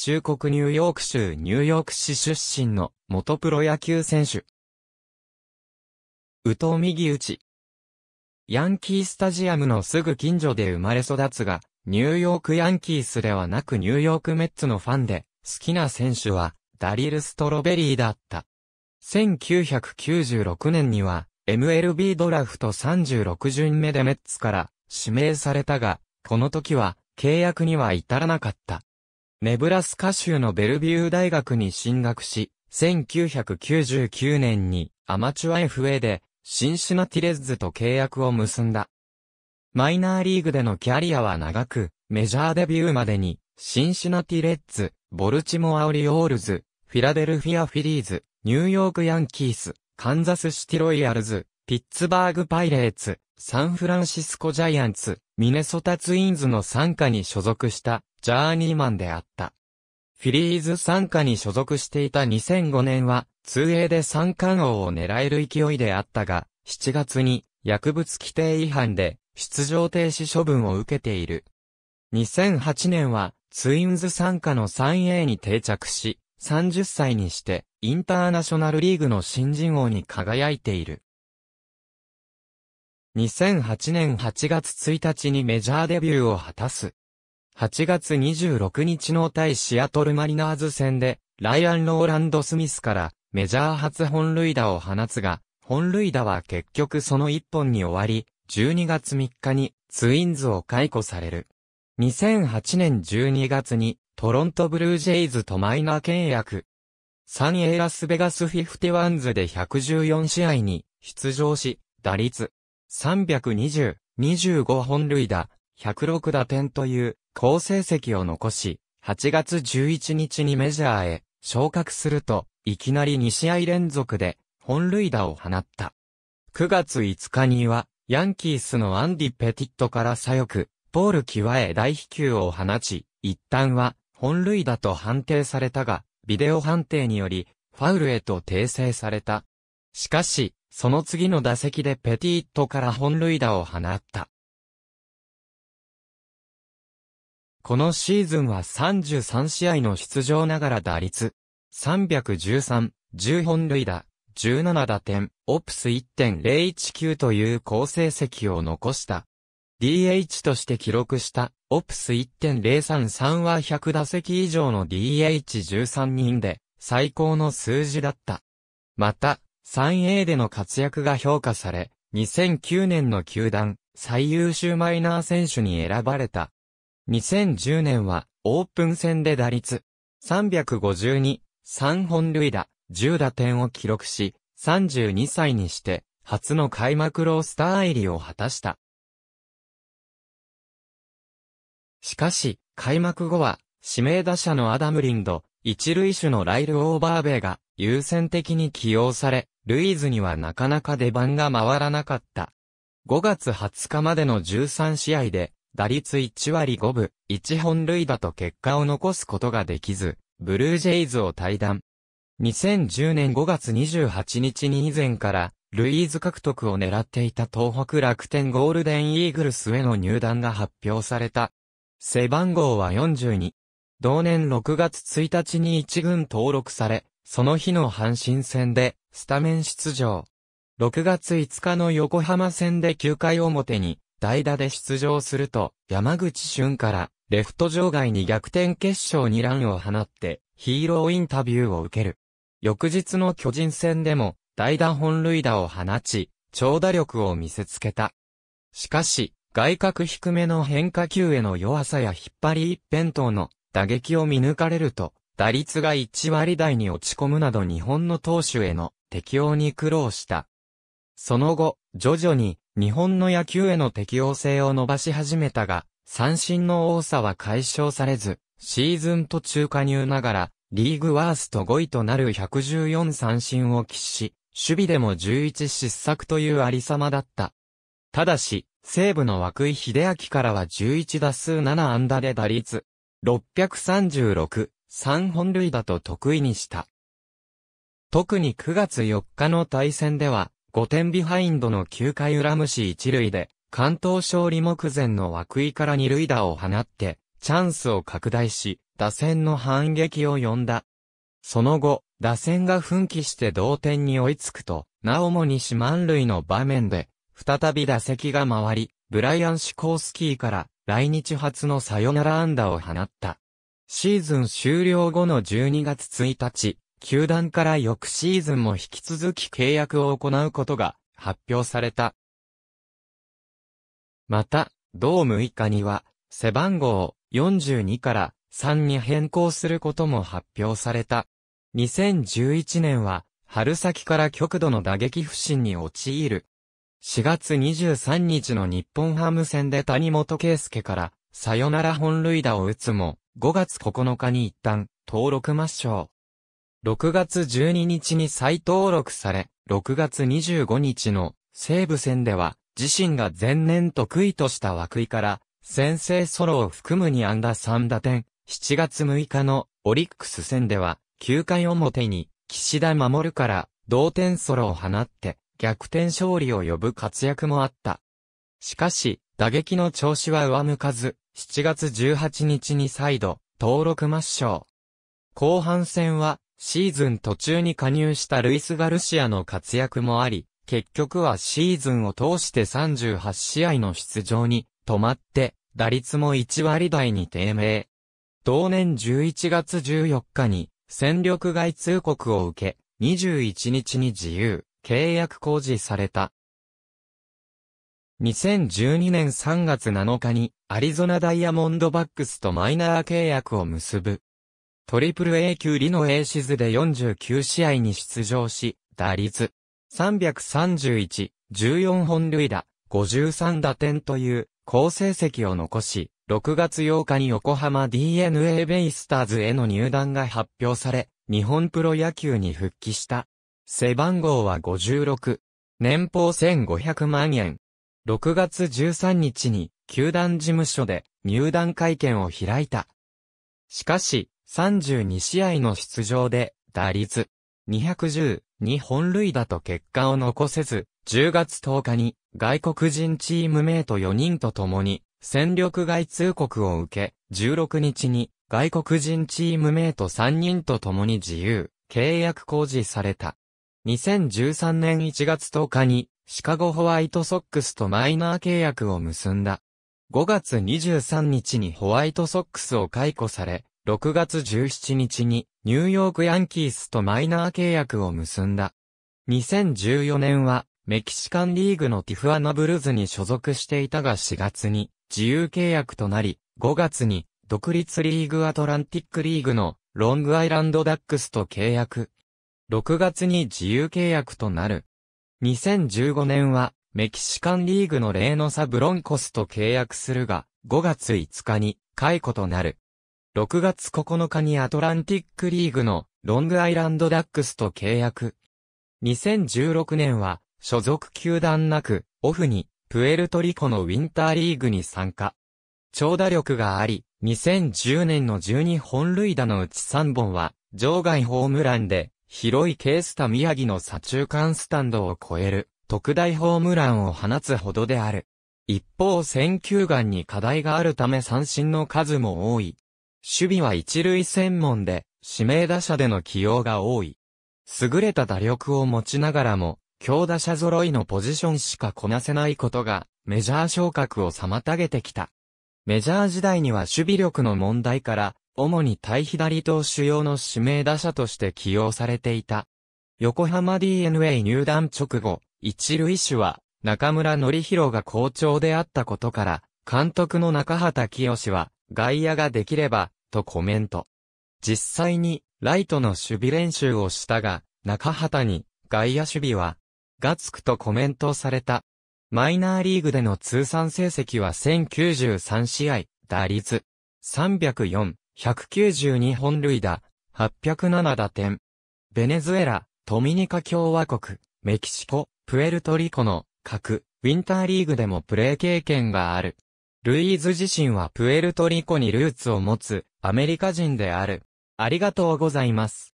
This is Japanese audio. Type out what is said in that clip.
中国ニューヨーク州ニューヨーク市出身の元プロ野球選手。宇藤右打ち。ヤンキースタジアムのすぐ近所で生まれ育つが、ニューヨークヤンキースではなくニューヨークメッツのファンで、好きな選手はダリル・ストロベリーだった。1996年には MLB ドラフト36巡目でメッツから指名されたが、この時は契約には至らなかった。ネブラスカ州のベルビュー大学に進学し、1999年にアマチュア FA でシンシナティレッズと契約を結んだ。マイナーリーグでのキャリアは長く、メジャーデビューまでに、シンシナティレッズ、ボルチモアオリオールズ、フィラデルフィアフィリーズ、ニューヨークヤンキース、カンザスシティロイヤルズ、ピッツバーグパイレーツ、サンフランシスコジャイアンツ、ミネソタツインズの参加に所属したジャーニーマンであった。フィリーズ参加に所属していた2005年は、2A で三冠王を狙える勢いであったが、7月に薬物規定違反で出場停止処分を受けている。2008年は、ツインズ参加の 3A に定着し、30歳にして、インターナショナルリーグの新人王に輝いている。2008年8月1日にメジャーデビューを果たす。8月26日の対シアトルマリナーズ戦で、ライアン・ローランド・スミスからメジャー初本塁打を放つが、本塁打は結局その一本に終わり、12月3日にツインズを解雇される。2008年12月にトロントブルージェイズとマイナー契約。サンエラスベガスフィフティワンズで114試合に出場し、打率320、25本塁打、106打点という好成績を残し、8月11日にメジャーへ昇格すると、いきなり2試合連続で本塁打を放った。9月5日には、ヤンキースのアンディ・ペティットから左翼、ポール・キワへ大飛球を放ち、一旦は本塁打と判定されたが、ビデオ判定により、ファウルへと訂正された。しかし、その次の打席でペティットから本塁打を放った。このシーズンは33試合の出場ながら打率、313、10本塁打、17打点、オプス1.019という好成績を残した。DH として記録した、オプス1.033は100打席以上の DH13 人で、最高の数字だった。また、3A での活躍が評価され、2009年の球団、最優秀マイナー選手に選ばれた。2010年は、オープン戦で打率、352、3本塁打、10打点を記録し、32歳にして、初の開幕ロースター入りを果たした。しかし、開幕後は、指名打者のアダムリンド、一塁手のライル・オーバーベイが優先的に起用され、ルイーズにはなかなか出番が回らなかった。5月20日までの13試合で打率1割5分、1本塁打と結果を残すことができず、ブルージェイズを退団。2010年5月28日に以前から、ルイーズ獲得を狙っていた東北楽天ゴールデンイーグルスへの入団が発表された。背番号は42。同年6月1日に1軍登録され、その日の阪神戦でスタメン出場。6月5日の横浜戦で9回表に代打で出場すると、山口俊からレフト場外に逆転決勝にランを放ってヒーローインタビューを受ける。翌日の巨人戦でも代打本塁打を放ち、長打力を見せつけた。しかし、外角低めの変化球への弱さや引っ張り一辺倒の打撃を見抜かれると、打率が1割台に落ち込むなど日本の投手への適応に苦労した。その後、徐々に日本の野球への適応性を伸ばし始めたが、三振の多さは解消されず、シーズン途中加入ながら、リーグワースト5位となる114三振を喫し、守備でも11失策というありさまだった。ただし、西部の枠井秀明からは11打数7安打で打率、636、3本塁打と得意にした。特に9月4日の対戦では、5点ビハインドの9回裏無視1塁で、関東勝利目前の涌井から2塁打を放って、チャンスを拡大し、打線の反撃を呼んだ。その後、打線が奮起して同点に追いつくと、なおも西満塁の場面で、再び打席が回り、ブライアン・シコースキーから来日初のサヨナラ安打を放った。シーズン終了後の12月1日、球団から翌シーズンも引き続き契約を行うことが発表された。また、同6日には、背番号42から3に変更することも発表された。2011年は、春先から極度の打撃不振に陥る。4月23日の日本ハム戦で谷本圭介からサヨナラ本塁打を打つも、5月9日に一旦登録抹消。6月12日に再登録され、6月25日の西武戦では、自身が前年得意とした枠井から、先制ソロを含むに安打3打点、7月6日のオリックス戦では、9回表に、岸田守から、同点ソロを放って、逆転勝利を呼ぶ活躍もあった。しかし、打撃の調子は上向かず、7月18日に再度、登録抹消。後半戦は、シーズン途中に加入したルイス・ガルシアの活躍もあり、結局はシーズンを通して38試合の出場に止まって、打率も1割台に低迷。同年11月14日に戦力外通告を受け、21日に自由、契約公示された。2012年3月7日にアリゾナダイヤモンドバックスとマイナー契約を結ぶ。トリプル A 級リノ A シズで49試合に出場し、打率331、14本塁打、53打点という好成績を残し、6月8日に横浜 DNA ベイスターズへの入団が発表され、日本プロ野球に復帰した。背番号は56。年俸1500万円。6月13日に球団事務所で入団会見を開いた。しかし、32試合の出場で、打率、210、2本塁打と結果を残せず、10月10日に外国人チームメイト4人と共に戦力外通告を受け、16日に外国人チームメイト3人と共に自由契約公示された。2013年1月10日にシカゴホワイトソックスとマイナー契約を結んだ。5月23日にホワイトソックスを解雇され、6月17日にニューヨークヤンキースとマイナー契約を結んだ。2014年はメキシカンリーグのティフアナブルズに所属していたが4月に自由契約となり、5月に独立リーグアトランティックリーグのロングアイランドダックスと契約。6月に自由契約となる。2015年はメキシカンリーグのレーノサ・ブロンコスと契約するが、5月5日に解雇となる。6月9日にアトランティックリーグのロングアイランドダックスと契約。2016年は所属球団なく、オフにプエルトリコのウィンターリーグに参加。長打力があり、2010年の12本塁打のうち3本は、場外ホームランで、広いケースタ宮城の左中間スタンドを超える、特大ホームランを放つほどである。一方選球眼に課題があるため三振の数も多い。守備は一塁専門で、指名打者での起用が多い。優れた打力を持ちながらも、強打者揃いのポジションしかこなせないことが、メジャー昇格を妨げてきた。メジャー時代には守備力の問題から、主に対左投手用の指名打者として起用されていた。横浜 DNA 入団直後、一塁手は中村則弘が好調であったことから、監督の中畑清は外野ができればとコメント。実際に、ライトの守備練習をしたが、中畑に、外野守備は、がつくとコメントされた。マイナーリーグでの通算成績は1093試合、打率、304、192本塁打、807打点。ベネズエラ、トミニカ共和国、メキシコ、プエルトリコの、各、ウィンターリーグでもプレー経験がある。ルイーズ自身はプエルトリコにルーツを持つアメリカ人である。ありがとうございます。